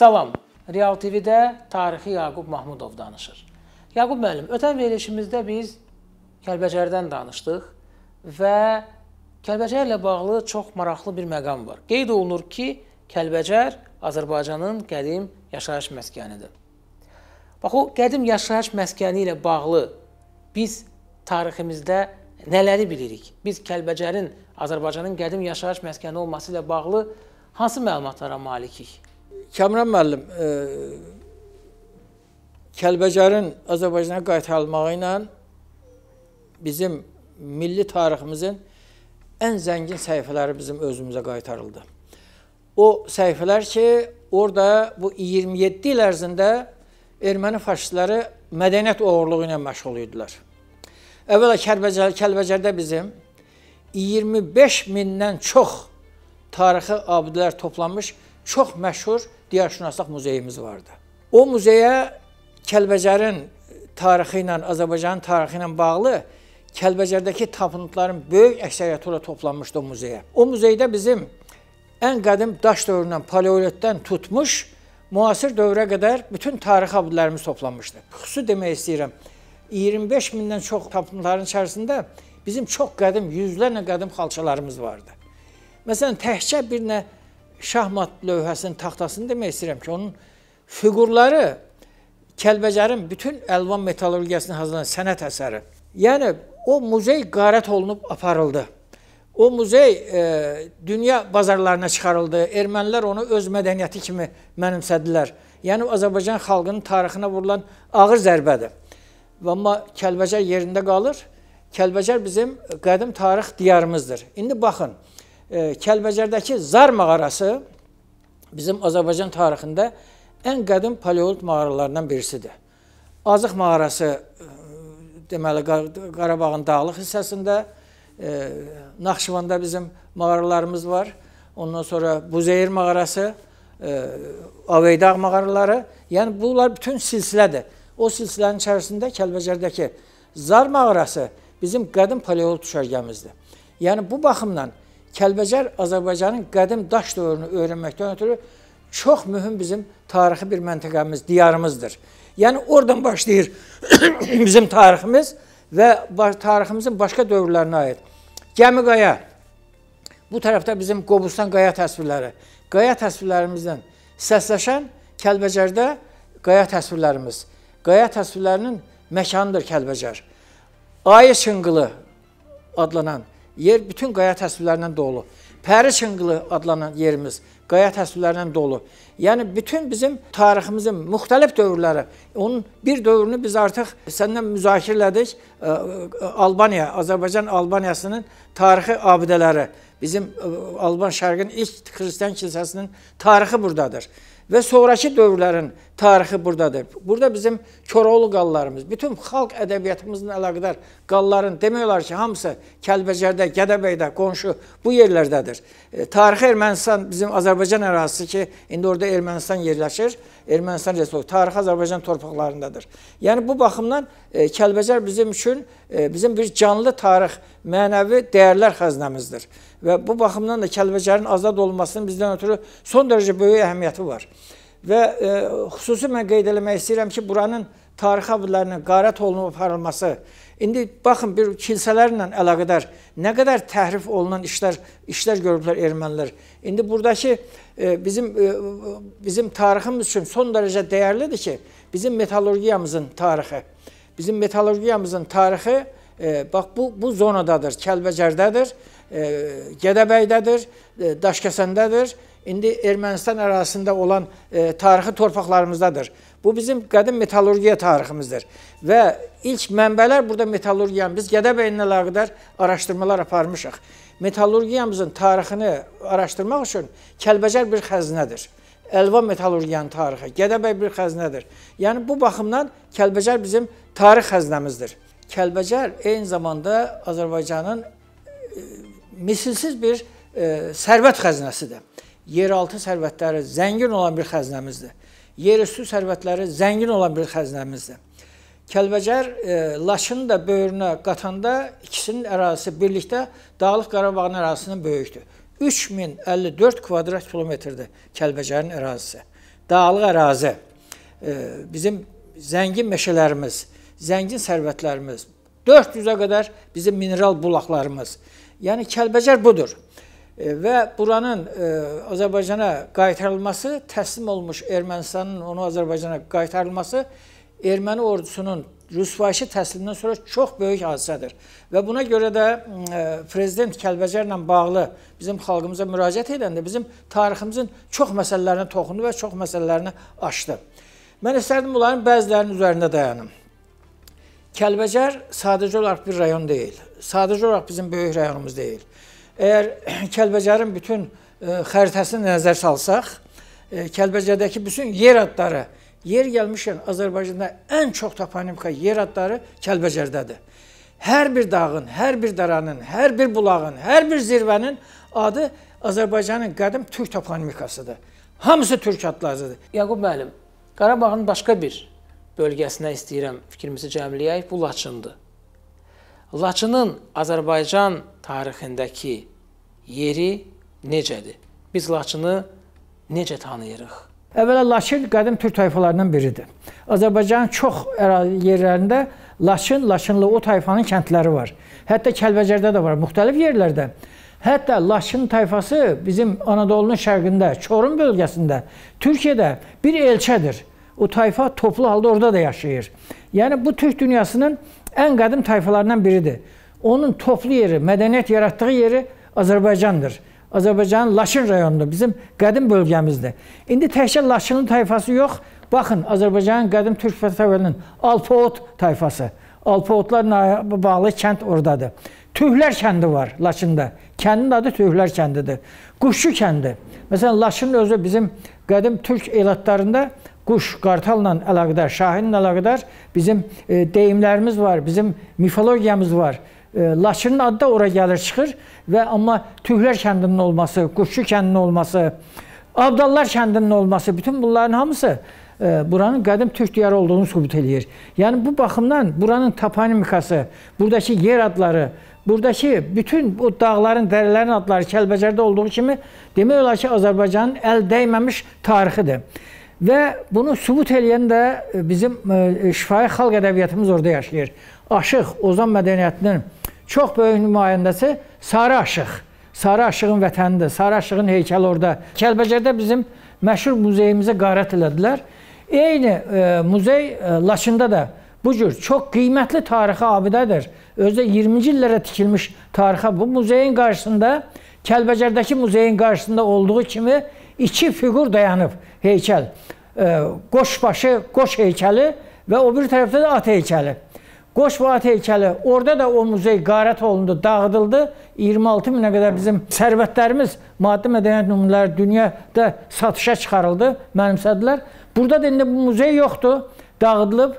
Salam. Real TV-də tarixi Yaqub Mahmudov danışır. Yaqub müəllim, ötən verilişimizdə biz Kəlbəcərdən danışdıq və Kəlbəcərlə bağlı çox maraqlı bir məqam var. Qeyd olunur ki, Kəlbəcər Azərbaycanın qədim yaşayış məskənidir. Bax o qədim yaşayış məskəni ilə bağlı biz tariximizdə nələri bilirik? Biz Kəlbəcərin Azərbaycanın qədim yaşayış məskəni olması ilə bağlı hansı məlumatlara malikik? Kəmran müəllim, e, Kəlbəcərin Azərbaycana qaytarılmağı ilə bizim milli tariximizin ən zəngin səhifələri bizim özümüzə qaytarıldı. O səhifələr ki, orada bu 27 il ərzində erməni faşistləri mədəniyyət oğurluğu ilə məşğul idilər. Əvvəla Kəlbəcər, Kəlbəcərdə bizim 25 mindən çox tarixi abidələr toplanmış, çox məşhur diyarşünaslıq muzeyimiz vardı. O muzeyə Kəlbəcərin tarixi ilə, Azərbaycanın tarixi ilə bağlı Kəlbəcərdəki tapıntıların böyük əksəriyyəti ora toplanmışdı o muzeyə. O muzeydə bizim ən qədim daş dövründən, paleolitdən tutmuş müasir dövrə qədər bütün tarix abidələrimiz toplanmışdı. Xüsusi demək istəyirəm, 25 mindən çox tapıntıların içərisində bizim çox qədim, yüzlərlə qədim xalçalarımız vardı. Məsələn, təkcə bir nə şahmat lövhəsinin taxtasını demək istəyirəm ki, onun fiqurları Kəlbəcərin bütün əlvan metallurgiyasına hazırlanan sənət əsəri. Yəni o muzey qarət olunub aparıldı. O muzey e, dünya bazarlarına çıxarıldı. Ermənilər onu öz mədəniyyəti kimi mənimsədilər. Yəni Azərbaycan xalqının tarixinə vurulan ağır zərbədir. Amma Kəlbəcər yerində qalır. Kəlbəcər bizim qədim tarix diyarımızdır. İndi baxın, e, Kəlbəcərdəki Zar mağarası bizim Azərbaycan tarixində ən qədim paleolit mağaralarından birisidir. Azıq mağarası e, deməli Qarabağın dağlıq hissəsində, e, Naxçıvanda bizim mağaralarımız var. Ondan sonra Buzeyir mağarası, e, Aveydağ mağaraları, yəni bunlar bütün silsilədir. O silsilənin içərisində Kəlbəcərdəki Zar mağarası bizim qədim paleolit düşərgəmizdir. Yəni bu baxımdan Kəlbəcər Azərbaycanın qədim daş dövrünü öyrənməkdən ötürü çox mühüm bizim tarixi bir məntəqəmiz, diyarımızdır. Yəni oradan başlayır bizim tariximiz və tariximizin başqa dövrlərinə aid. Gəmi qaya. Bu tərəfdə bizim Qobustan qaya təsvirləri. Qaya təsvirlərimizdən səsləşən Kəlbəcərdə qaya təsvirlərimiz. Qaya təsvirlərinin məkanıdır Kəlbəcər. Ayı çınqılı adlanan Yer bütün qaya təsvirlərindən dolu. Pəri çınqılı adlanan yerimiz qaya təsvirlərindən dolu. Yəni bütün bizim tariximizin müxtəlif dövrləri, onun bir dövrünü biz artıq səndən müzakirə elədik. E, e, Albaniya, Azərbaycan Albaniyasının tarixi abidələri, bizim e, Alban Şərqin ilk xristian kilsəsinin tarixi burdadır və sonrakı dövrlərin tarixi buradadır. Burada bizim Koroğlu qallarımız, bütün xalq ədəbiyyatımızla əlaqədar qalların demək olar ki, hamısı Kəlbəcərdə, Gədəbəydə, qonşu bu yerlərdədir. E, tarixi Ermənistan bizim Azərbaycan ərazisi ki, indi orada Ermənistan yerləşir, Ermənistan Respublikası, tarixi Azərbaycan torpaqlarındadır. Yəni bu baxımdan e, Kəlbəcər bizim üçün e, bizim bir canlı tarix, mənəvi dəyərlər xəzinəmizdir. Və bu baxımdan da Kəlbəcərin azad olmasının bizdən ötürü son dərəcə böyük əhəmiyyəti var. Və e, xüsusi mən qeyd eləmək istəyirəm ki, buranın tarixi abidlərinin qarət olunub aparılması, indi baxın bir kilsələrlə əlaqədar nə qədər təhrif olunan işlər işlər görüblər ermənilər. İndi burdakı e, bizim e, bizim tariximiz üçün son dərəcə dəyərlidir ki, bizim metallurgiyamızın tarixi, bizim metallurgiyamızın tarixi e, bax bu bu zonadadır, Kəlbəcərdədir Gədəbəydədir, Daşkəsəndədir, indi Ermənistan ərazisində olan tarixi torpaqlarımızdadır. Bu bizim qədim metallurgiya tariximizdir. Və ilk mənbələr burada metallurgiyanın, biz Gədəbəy ilə əlaqədar araşdırmalar aparmışıq. Metallurgiyamızın tarixini araşdırmaq üçün Kəlbəcər bir xəzinədir. Əlva metallurgiyanın tarixi, Gədəbəy bir xəzinədir. Yəni bu baxımdan Kəlbəcər bizim tarix xəzinəmizdir. Kəlbəcər eyni zamanda Azərbaycanın misilsiz bir e, sərvət xəzinəsidir. Yeraltı sərvətləri zəngin olan bir xəzinəmizdir. Yerüstü sərvətləri zəngin olan bir xəzinəmizdir. Kəlbəcər e, Laçın da böyrünə qatanda ikisinin ərazisi birlikdə Dağlıq Qarabağın ərazisindən böyükdür. 3054 kvadrat kilometrdir Kəlbəcərin ərazisi. Dağlıq ərazi. E, bizim zəngin meşələrimiz, zəngin sərvətlərimiz, 400-ə qədər bizim mineral bulaqlarımız, Yəni Kəlbəcər budur. E, və buranın ə, e, Azərbaycana qaytarılması, təslim olmuş Ermənistanın onu Azərbaycana qaytarılması erməni ordusunun rüsvayişi təslimindən sonra çox böyük hadisədir. Və buna görə də ə, e, prezident Kəlbəcərlə bağlı bizim xalqımıza müraciət edəndə bizim tariximizin çox məsələlərinə toxundu və çox məsələlərini açdı. Mən istərdim bunların bəzilərinin üzərində dayanım. Kəlbəcər sadəcə olaraq bir rayon deyil. Sadəcə olaraq bizim böyük rayonumuz deyil. Əgər Kəlbəcərin bütün ə, e, xəritəsini nəzər salsaq, ə, e, Kəlbəcərdəki bütün yer adları, yer gəlmişkən Azərbaycanda ən çox toponimika yer adları Kəlbəcərdədir. Hər bir dağın, hər bir daranın, hər bir bulağın, hər bir zirvənin adı Azərbaycanın qədim türk toponimikasıdır. Hamısı türk adlarıdır. Yaqub müəllim, Qarabağın başqa bir bölgəsinə istəyirəm fikrimizi cəmləyək. Bu Laçındır. Laçının Azərbaycan tarixindəki yeri necədir? Biz Laçını necə tanıyırıq? Əvvəla Laçın qədim türk tayfalarından biridir. Azərbaycanın çox yerlərində Laçın, Laçınlı o tayfanın kəndləri var. Hətta Kəlbəcərdə də var, müxtəlif yerlərdə. Hətta Laçın tayfası bizim Anadolu'nun şərqində, Çorum bölgəsində, Türkiyədə bir elçədir o tayfa toplu halda orada da yaşayır. Yəni bu Türk dünyasının ən qədim tayfalarından biridir. Onun toplu yeri, mədəniyyət yaratdığı yeri Azərbaycandır. Azərbaycanın Laçın rayonunda bizim qədim bölgəmizdir. İndi təkcə Laçının tayfası yox, baxın Azərbaycanın qədim türk tayfalarının Alpoot tayfası. Alpootlarla bağlı kənd oradadır. Tühlər kəndi var Laçında. Kəndin adı Tühlər kəndidir. Quşçu kəndi. Məsələn Laçının özü bizim qədim türk elatlarında Quş qartalla əlaqədar, şahinlə əlaqədar bizim e, deyimlərimiz var, bizim mifologiyamız var. E, Laçının adı da ora gəlir, çıxır və amma Tühlər kəndinin olması, Quşçu kəndinin olması, Abdallar kəndinin olması, bütün bunların hamısı e, buranın qədim türk diyarı olduğunu sübut eləyir. Yəni bu baxımdan buranın toponimikası, buradakı yer adları, buradakı bütün o dağların, dərələrin adları Kəlbəcərdə olduğu kimi demək olar ki, Azərbaycanın əl dəyməmiş tarixidir. Və bunu sübut eləyən də e, bizim e, e, şifahi xalq ədəbiyyatımız orada yaşayır. Aşıq, Ozan mədəniyyətinin çox böyük nümayəndəsi Sarı Aşıq. Sarı Aşığın vətənidir, Sarı Aşığın heykəli orada. Kəlbəcərdə bizim məşhur muzeyimizə qarət elədilər. Eyni e, muzey e, Laçında da bu cür çox qiymətli tarixi abidədir. Özü 20-ci illərə tikilmiş tarixə bu muzeyin qarşısında Kəlbəcərdəki muzeyin qarşısında olduğu kimi iki fiqur dayanıb heykəl. Qoşbaşı, qoş heykəli və o bir tərəfdə də at heykəli. Qoş və at heykəli. Orada da o muzey qarət olundu, dağıdıldı. 26 minə qədər bizim sərvətlərimiz, maddi mədəniyyət nümunələri dünyada satışa çıxarıldı, mənimsədilər. Burada da indi bu muzey yoxdur, dağıdılıb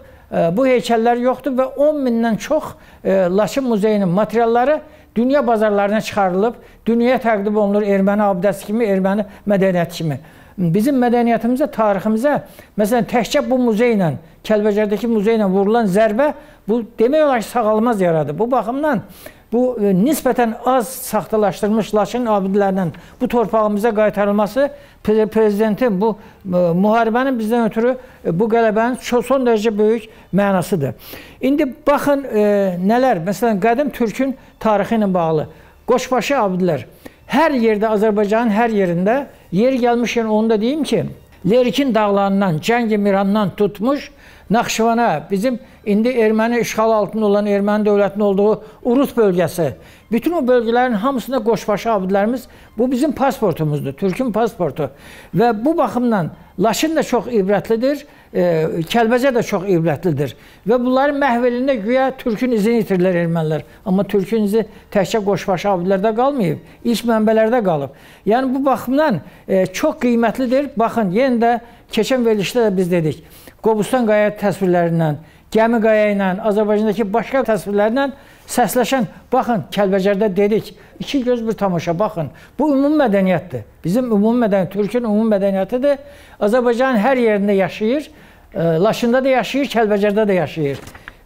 bu heykəllər yoxdur və 10 mindən çox e, Laçın muzeyinin materialları dünya bazarlarına çıxarılıb, dünyaya təqdim olunur erməni abidəsi kimi, erməni mədəniyyəti kimi. Bizim mədəniyyətimizə, tariximizə, məsələn, təkcə bu muzey ilə, Kəlbəcərdəki muzey ilə vurulan zərbə bu demək olar ki, sağalmaz yaradı. Bu baxımdan bu e, nisbətən az saxtalaşdırılmış Laçın abidlərinin bu torpağımıza qaytarılması pre prezidentin bu e, müharibənin bizdən ötürü e, bu qələbənin son dərəcə böyük mənasıdır. İndi baxın e, nələr, məsələn, qədim türkün tarixi ilə bağlı Qoçbaşı abidlər hər yerdə Azərbaycanın hər yerində yer gəlmişkən yəni onu da deyim ki, Lerkin dağlarından, Cəngi Mirandan tutmuş Naxçıvana bizim indi erməni işğal altında olan erməni dövlətinin olduğu Urus bölgəsi. Bütün o bölgələrin hamısında qoşbaşı abidlərimiz bu bizim pasportumuzdur, Türkün pasportu. Və bu baxımdan Laşın da çox ibrətlidir, e, Kəlbəcər də çox ibrətlidir. Və bunların məhvelində güya Türkün izini itirirlər ermənilər. Amma Türkün izi təkcə qoşbaşı abidlərdə qalmayıb, ilk mənbələrdə qalıb. Yəni bu baxımdan e, çox qiymətlidir. Baxın, yenə də keçən verilişdə də biz dedik, Qobustan qaya təsvirlərindən, Gəmi Qaya ilə, Azərbaycandakı başqa təsvirlərlə səsləşən, baxın, Kəlbəcərdə dedik, iki göz bir tamaşa, baxın. Bu ümum mədəniyyətdir. Bizim ümum mədəniyyət, Türkün ümum mədəniyyətidir. Azərbaycanın hər yerində yaşayır, e, Laşında da yaşayır, Kəlbəcərdə də yaşayır.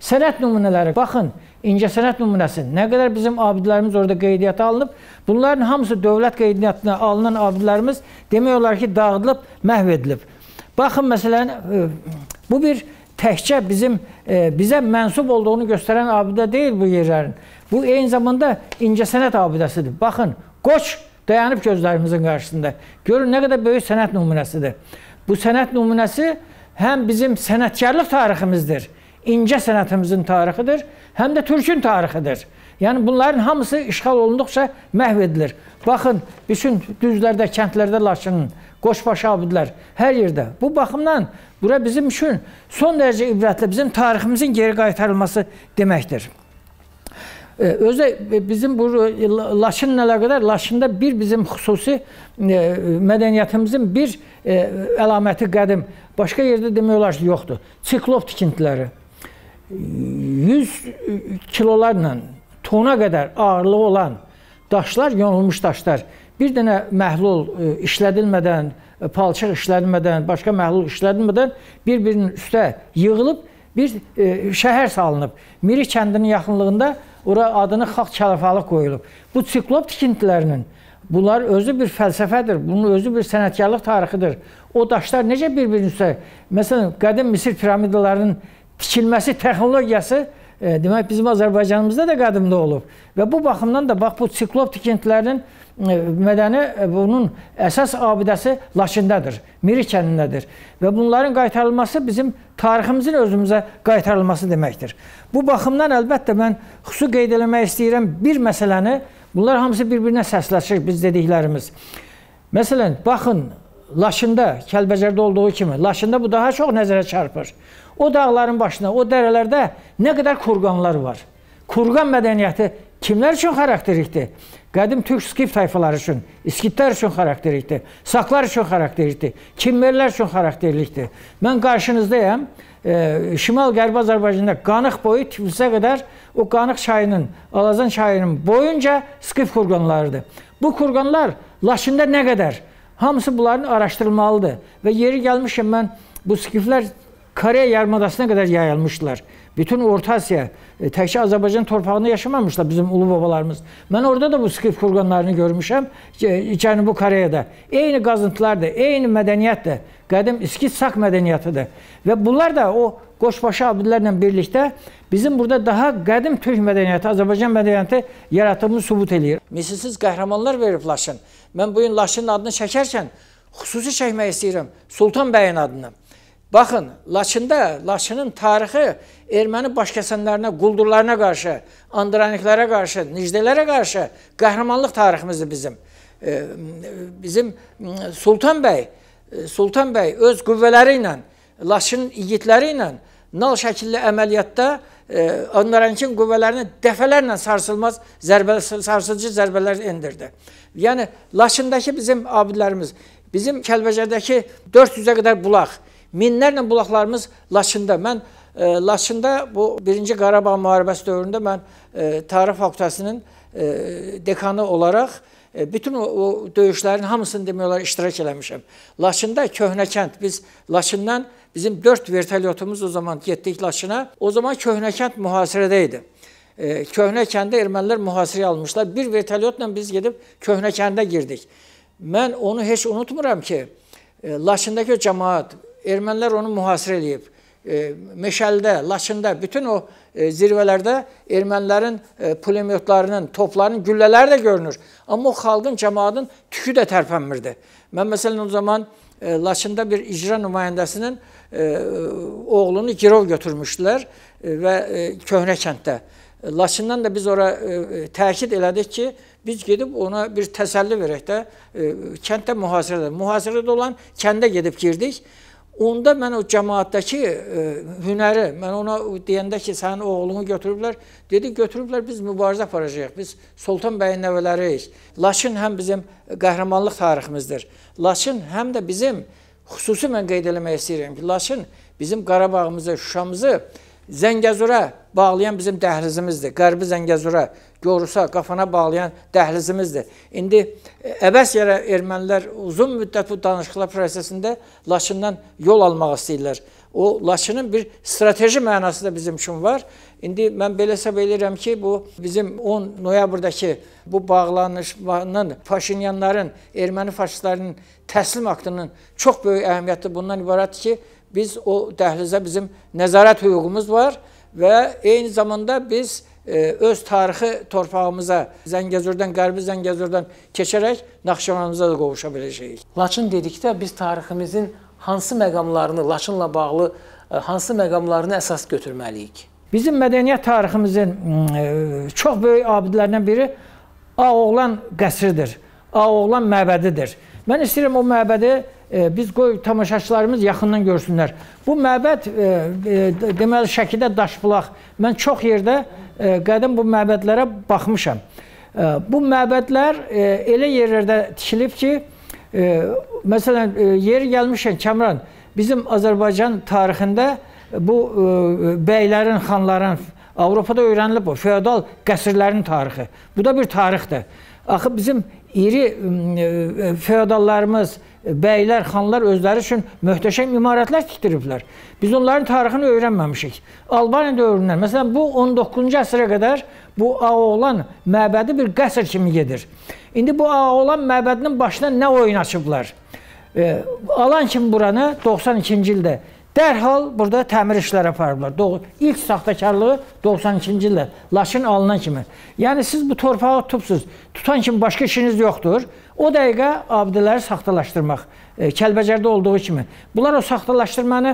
Sənət nümunələri, baxın, incəsənət nümunəsi. Nə qədər bizim abidlərimiz orada qeydiyyata alınıb, bunların hamısı dövlət qeydiyyatına alınan abidlərimiz demək olar ki, dağıdılıb, məhv edilib. Baxın, məsələn, e, bu bir təkcə bizim e, bizə mənsub olduğunu göstərən abidə deyil bu yerlərin. Bu eyni zamanda incəsənət abidəsidir. Baxın, Qoç dayanıb gözlərimizin qarşısında. Görün nə qədər böyük sənət nümunəsidir. Bu sənət nümunəsi həm bizim sənətkarlıq tariximizdir, incə sənətimizin tarixidir, həm də türkün tarixidir. Yəni bunların hamısı işğal olunduqca məhv edilir. Baxın, bütün düzlərdə, kəndlərdə Laçının qoçbaşı abidlər hər yerdə. Bu baxımdan Bura bizim üçün son dərəcə ibrətli, bizim tariximizin geri qaytarılması deməkdir. E, Özü e, bizim bu e, Laçınla əlaqədar Laçında bir bizim xüsusi mədəniyyətimizin bir əlaməti qədim. Başqa yerdə demək olar ki, yoxdur. Siklop tikintiləri 100 kilolarla tona qədər ağırlığı olan daşlar, yonulmuş daşlar, bir dənə məhlul işlədilmədən E, palçıq işlənmədən, başqa məhlul işlənmədən bir-birinin üstə yığılıb bir e, şəhər salınıb. Miri kəndinin yaxınlığında ora adını Xalq Çalafalı qoyulub. Bu siklop tikintilərinin bunlar özü bir fəlsəfədir, bunun özü bir sənətkarlıq tarixidir. O daşlar necə bir-birinin üstə, məsələn, qədim Misir piramidalarının tikilməsi texnologiyası e, demək bizim Azərbaycanımızda da qədimdə olub. Və bu baxımdan da bax bu siklop tikintilərinin E, mədəni e, bunun əsas abidəsi Laçındədir, Miri kəndindədir və bunların qaytarılması bizim tariximizin özümüzə qaytarılması deməkdir. Bu baxımdan əlbəttə mən xüsusi qeyd eləmək istəyirəm bir məsələni. Bunlar hamısı bir-birinə səsləşir biz dediklərimiz. Məsələn, baxın Laçında, Kəlbəcərdə olduğu kimi Laçında bu daha çox nəzərə çarpır. O dağların başında, o dərələrdə nə qədər kurqanlar var. Kurqan mədəniyyəti Kimlər üçün xarakterikdir? Qədim türk skif tayfaları üçün, skitlər üçün xarakterikdir, saqlar üçün xarakterikdir, kimmerlər üçün xarakterikdir. Mən qarşınızdayam. E, Şimal-Qərbi Azərbaycanda Qanıq boyu Tiflisə qədər o Qanıq çayının, Alazan çayının boyunca skif kurqanlarıdır. Bu kurqanlar Laçında nə qədər? Hamısı bunların araşdırılmalıdır və yeri gəlmişəm mən bu skiflər Koreya yarımadasına qədər yayılmışdılar. Bütün Orta Asiya, e, təkcə Azərbaycan torpağını yaşamamışlar bizim ulu babalarımız. Mən orada da bu skif furqonlarını görmüşəm, Cənubi Koreyada. Eyni qazıntılar da, eyni mədəniyyət də, qədim İskitsak mədəniyyəti də. Və bunlar da o qoşbaşı abidlərlə birlikdə bizim burada daha qədim türk mədəniyyəti, Azərbaycan mədəniyyəti yaratıldığını sübut eləyir. Misilsiz qəhrəmanlar verib Laşın. Mən bu gün Laşının adını çəkərkən xüsusi çəkmək istəyirəm Sultan bəyin adını. Baxın, Laçında, Laçının tarixi erməni başkəsənlərinə, quldurlarına qarşı, andraniklərə qarşı, nicdələrə qarşı qəhrəmanlıq tariximizdir bizim. Bizim Sultan bəy, Sultan bəy öz qüvvələri ilə, Laçının igidləri ilə nal şəkilli əməliyyatda andranikin qüvvələrinə dəfələrlə sarsılmaz zərbə, sarsıcı zərbələr endirdi. Yəni, Laçındakı bizim abidlərimiz, bizim Kəlbəcərdəki 400-ə qədər bulaq, Minlərlə bulaqlarımız Laçında. Mən e, Laçında bu 1-ci Qarabağ müharibəsi dövründə mən e, Tarif Fakültəsinin e, dekanı olaraq e, bütün o, o döyüşlərin hamısını demək olar iştirak eləmişəm. Laçında Köhnəkənd biz Laçından bizim 4 vertolyotumuz o zaman getdik Laçına. O zaman Köhnəkənd mühasirədə idi. E, Köhnəkəndə ermənilər mühasirəyə almışlar. Bir vertolyotla biz gedib Köhnəkəndə girdik. Mən onu heç unutmuram ki, e, Laçındakı cəmaət ermənilər onu mühasirə eləyib. E, Meşəldə, Laçında, bütün o e, zirvələrdə ermənilərin e, pulemyotlarının, toplarının güllələri də görünür. Amma o xalqın, cəmaatın tükü də tərpənmirdi. Mən məsələn o zaman Laçında bir icra nümayəndəsinin oğlunu girov götürmüşdülər və köhnə kənddə. Laçından da biz ora təkid elədik ki, biz gedib ona bir təsəlli verək də kənddə mühasirədə. Mühasirədə olan kəndə gedib girdik. Onda mən o cəmaatdakı e, hünəri, mən ona deyəndə ki, sənin oğlunu götürüblər, dedi götürüblər biz mübarizə aparacağıq. Biz Sultan bəyin nəvələriyik. Laçın həm bizim qəhrəmanlıq tariximizdir. Laçın həm də bizim xüsusi mən qeyd eləmək istəyirəm ki, Laçın bizim Qarabağımızı, Şuşamızı Zəngəzura bağlayan bizim dəhlizimizdir. Qərbi Zəngəzura, Gorusa, Qafana bağlayan dəhlizimizdir. İndi e, əbəs yerə ermənilər uzun müddət bu danışıqlar prosesində Laçından yol almaq istəyirlər. O Laçının bir strateji mənası da bizim üçün var. İndi mən belə hesab edirəm ki, bu bizim 10 noyabrdakı bu bağlanışmanın Paşinyanların, erməni faşistlərinin təslim aktının çox böyük əhəmiyyəti bundan ibarətdir ki, biz o dəhlizə bizim nəzarət hüququmuz var və eyni zamanda biz e, öz tarixi torpağımıza Zəngəzurdan, Qərbi Zəngəzurdan keçərək Naxçıvanımıza da qovuşa biləcəyik. Laçın dedikdə biz tariximizin hansı məqamlarını, Laçınla bağlı e, hansı məqamlarını əsas götürməliyik? Bizim mədəniyyət tariximizin e, çox böyük abidlərindən biri Ağoğlan qəsridir. Ağoğlan məbədidir. Mən istəyirəm o məbədi E, biz qoy tamaşaçılarımız yaxından görsünlər. Bu məbəd e, e, deməli Şəkidə Daşbulaq. Mən çox yerdə qədim bu məbədlərə baxmışam. Bu məbədlər elə yerlərdə tikilib ki, məsələn, yeri gəlmişən Kəmran, bizim Azərbaycan tarixində bu bəylərin, xanların Avropada öyrənilib bu feodal qəsrlərin tarixi. Bu da bir tarixdir. Axı bizim iri e, e, feodallarımız, bəylər, xanlar özləri üçün möhtəşəm imarətlər tikdiriblər. Biz onların tarixini öyrənməmişik. Albaniya dövründən, məsələn, bu 19-cu əsrə qədər bu Aolan məbədi bir qəsr kimi gedir. İndi bu Aolan məbədinin başına nə oyun açıblar? E, alan kim buranı 92-ci ildə Dərhal burada təmir işləri aparıblar. Doğ ilk saxtakarlığı 92-ci ildə Laçın alınan kimi. Yəni siz bu torpağı tutubsuz. Tutan kimi başqa işiniz yoxdur. O dəqiqə abidələri saxtalaşdırmaq, e, Kəlbəcərdə olduğu kimi. Bunlar o saxtalaşdırmanı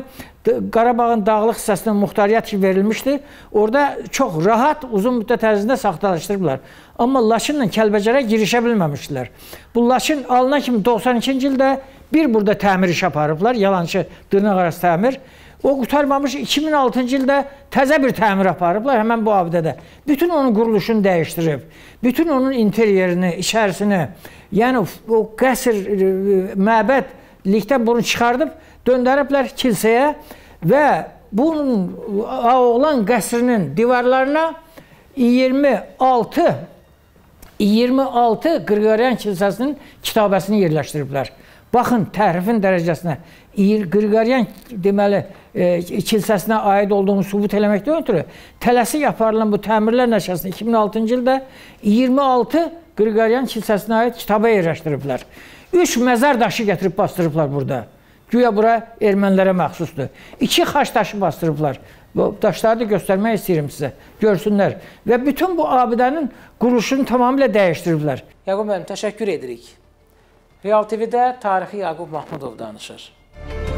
Qarabağın dağlıq hissəsinə muxtariyyət kimi verilmişdi. Orda çox rahat uzun müddət ərzində saxtalaşdırıblar. Amma Laçınla Kəlbəcərə girişə bilməmişdilər. Bu Laçın alınan kimi 92-ci ildə Bir burada təmir işi aparıblar, yalançı dırnaq arası təmir. O qutarmamış 2006-cı ildə təzə bir təmir aparıblar həmin bu abidədə. Bütün onun quruluşunu dəyişdirib, bütün onun interyerini, içərisini, yəni o qəsr, e, e, məbədlikdə bunu çıxardıb döndəriblər kilsəyə və bunun Ağoğlan qəsrinin divarlarına 26 26 Qriqoryan kilsəsinin kitabəsini yerləşdiriblər. Baxın tərifin dərəcəsinə. Qriqoryan deməli e, kilsəsinə aid olduğunu sübut eləməkdən ötürü tələsik aparılan bu təmirlər nəşəsini 2006-cı ildə 26 Qriqoryan kilsəsinə aid kitaba yerləşdiriblər. 3 məzar daşı gətirib bastırıblar burada. Güya bura ermənilərə məxsusdur. 2 xaç daşı bastırıblar. Bu daşları da göstərmək istəyirəm sizə. Görsünlər. Və bütün bu abidənin quruluşunu tamamilə dəyişdiriblər. Yaqub müəllim, təşəkkür edirik. Real TV-də tarixi Yaqub Mahmudov danışır.